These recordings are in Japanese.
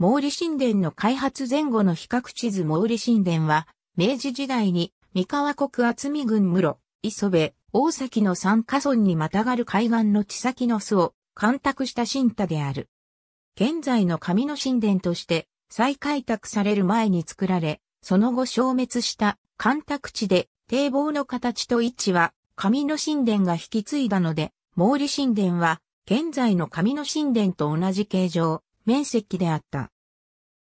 毛利神殿の開発前後の比較地図毛利神殿は、明治時代に三河国厚見郡室、磯部、大崎の三カ村にまたがる海岸の地先の巣を干拓した神田である。現在の上野神殿として再開拓される前に作られ、その後消滅した干拓地で堤防の形と位置は上野神殿が引き継いだので、毛利神殿は現在の上野神殿と同じ形状、面積であった。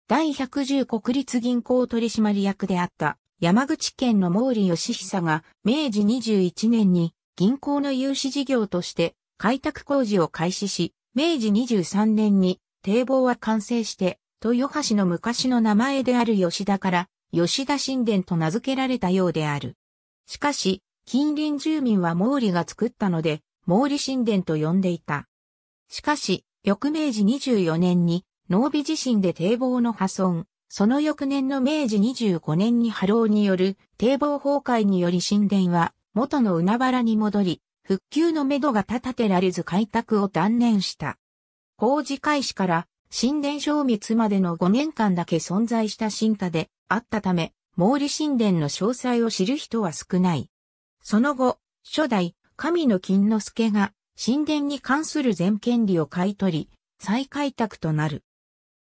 第110国立銀行取締役であった山口県の毛利義久が明治21年に銀行の融資事業として開拓工事を開始し、明治23年に堤防は完成して、豊橋の昔の名前である吉田から吉田神殿と名付けられたようである。しかし、近隣住民は毛利が作ったので、毛利神殿と呼んでいた。しかし、翌明治24年に、濃尾地震で堤防の破損、その翌年の明治25年に波浪による堤防崩壊により神殿は元の海原に戻り、復旧のめどが立てられず開拓を断念した。工事開始から神殿消滅までの5年間だけ存在した神化であったため、毛利神殿の詳細を知る人は少ない。その後、初代神の金之助が神殿に関する全権利を買い取り、再開拓となる。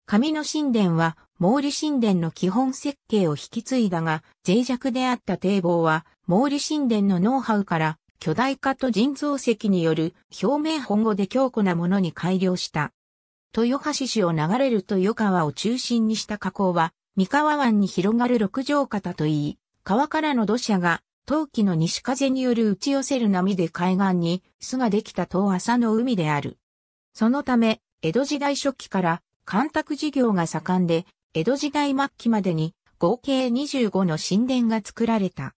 神の神殿は、毛利神殿の基本設計を引き継いだが、脆弱であった堤防は、毛利神殿のノウハウから、巨大化と人造石による表面本語で強固なものに改良した。豊橋市を流れる豊川を中心にした河口は、三河湾に広がる六条方といい、川からの土砂が陶器の西風による打ち寄せる波で海岸に巣ができた遠浅の海である。そのため、江戸時代初期から干拓事業が盛んで、江戸時代末期までに合計25の神殿が作られた。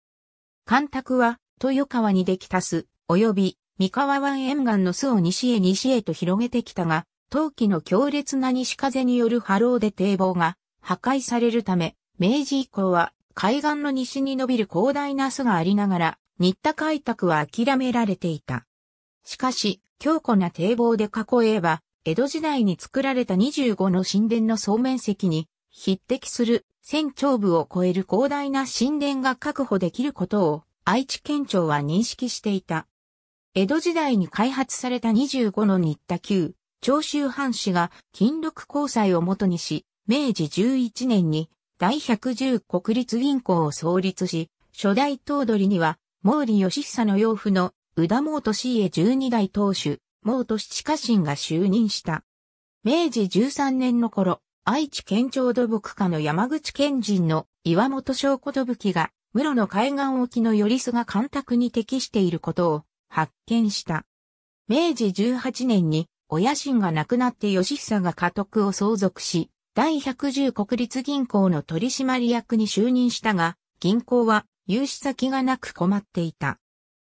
干拓は、豊川にできた巣、及び三河湾沿岸の巣を西へ西へと広げてきたが、陶器の強烈な西風による波浪で堤防が破壊されるため、明治以降は海岸の西に伸びる広大な巣がありながら、新田開拓は諦められていた。しかし、強固な堤防で囲えば、江戸時代に作られた25の神殿の総面積に匹敵する千丁部を超える広大な神殿が確保できることを愛知県庁は認識していた。江戸時代に開発された25の新田旧、長州藩士が金禄交際をもとにし、明治11年に第110国立銀行を創立し、初代頭取には、毛利義久の養父の宇田毛利氏へ十二代当主、毛利七家臣が就任した。明治13年の頃、愛知県庁土木課の山口県人の岩本翔子土木が、室の海岸沖の寄りすが干拓に適していることを発見した。明治18年に、親臣が亡くなって義久が家督を相続し、第110国立銀行の取締役に就任したが、銀行は融資先がなく困っていた。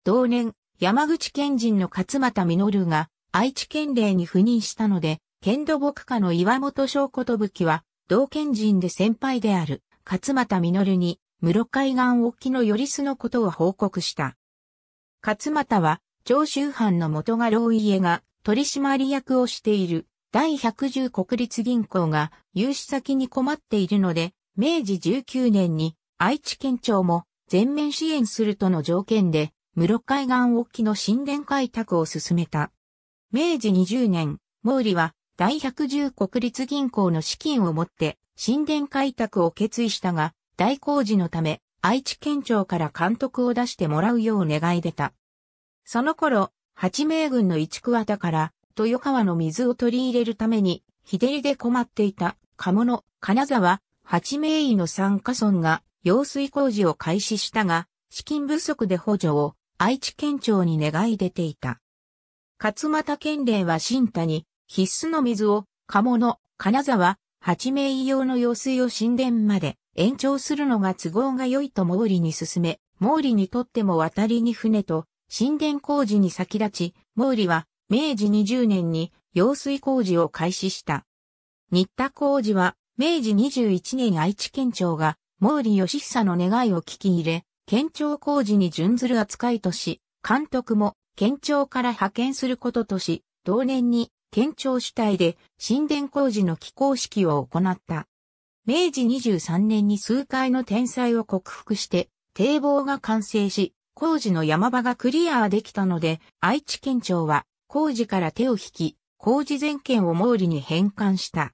同年、山口県人の勝又実が愛知県令に赴任したので、県土木課の岩本翔子とぶきは、同県人で先輩である勝又実に、室海岸沖の寄りすのことを報告した。勝又は、長州藩の元が老家が取締役をしている第110国立銀行が融資先に困っているので、明治19年に愛知県庁も全面支援するとの条件で、室海岸沖の神殿開拓を進めた。明治20年、毛利は第110国立銀行の資金を持って神殿開拓を決意したが、大工事のため愛知県庁から監督を出してもらうよう願い出た。その頃、八名軍の一区田から豊川の水を取り入れるために、日照りで困っていた、鴨の金沢、八名医の参加村が、用水工事を開始したが、資金不足で補助を愛知県庁に願い出ていた。勝又県連は新田に必須の水を鴨の金沢八名医用の用水を神殿まで延長するのが都合が良いと毛利に進め、毛利にとっても渡りに船と神殿工事に先立ち、毛利は明治20年に用水工事を開始した。新田工事は、明治21年愛知県庁が、毛利義久の願いを聞き入れ、県庁工事に準ずる扱いとし、監督も県庁から派遣することとし、同年に県庁主体で神殿工事の起工式を行った。明治23年に数回の天災を克服して、堤防が完成し、工事の山場がクリアできたので、愛知県庁は工事から手を引き、工事全権を毛利に返還した。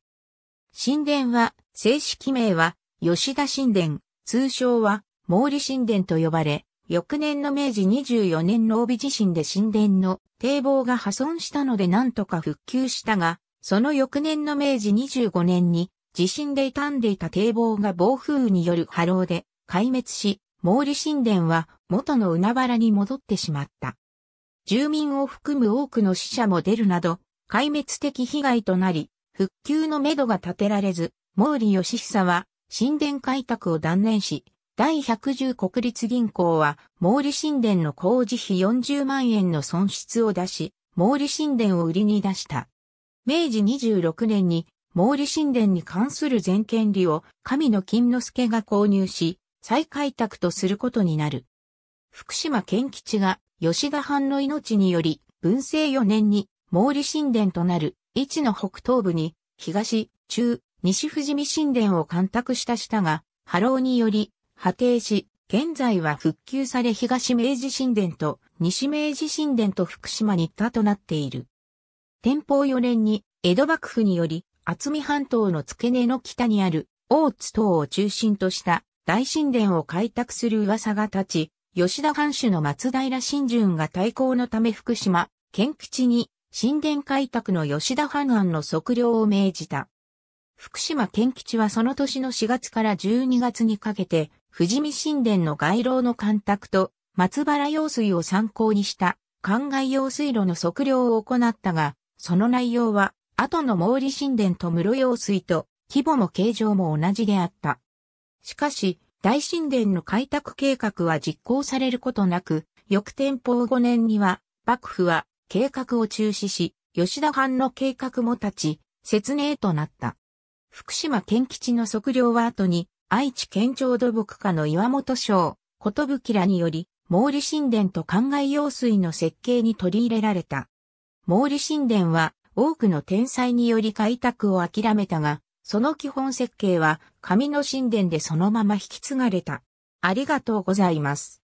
神殿は、正式名は、吉田神殿、通称は、毛利神殿と呼ばれ、翌年の明治24年の帯地震で神殿の堤防が破損したので何とか復旧したが、その翌年の明治25年に、地震で傷んでいた堤防が暴風雨による波浪で壊滅し、毛利神殿は元の海原に戻ってしまった。住民を含む多くの死者も出るなど、壊滅的被害となり、復旧のめどが立てられず、毛利義久は神殿開拓を断念し、第110国立銀行は毛利神殿の工事費40万円の損失を出し、毛利神殿を売りに出した。明治26年に毛利神殿に関する全権利を神の金之助が購入し、再開拓とすることになる。福島県吉が吉田藩の命により、文政4年に毛利神殿となる、市の北東部に、東、中、西富士見神殿を干拓したしたが、波浪により、破堤し、現在は復旧され東明治神殿と西明治神殿と福島に他となっている。天保4年に江戸幕府により厚見半島の付け根の北にある大津島を中心とした大神殿を開拓する噂が立ち、吉田藩主の松平新順が対抗のため福島、県吉に神殿開拓の吉田藩案の測量を命じた。福島県吉はその年の4月から12月にかけて、富士見神殿の街廊の干拓と松原用水を参考にした灌漑用水路の測量を行ったが、その内容は、後の毛利神殿と室用水と規模も形状も同じであった。しかし、大神殿の開拓計画は実行されることなく、翌天保5年には、幕府は計画を中止し、吉田藩の計画も立ち、説明となった。福島県基地の測量は後に、愛知県庁土木課の岩本省、ことぶきらにより、毛利神殿と灌漑用水の設計に取り入れられた。毛利神殿は多くの天才により開拓を諦めたが、その基本設計は紙の神殿でそのまま引き継がれた。ありがとうございます。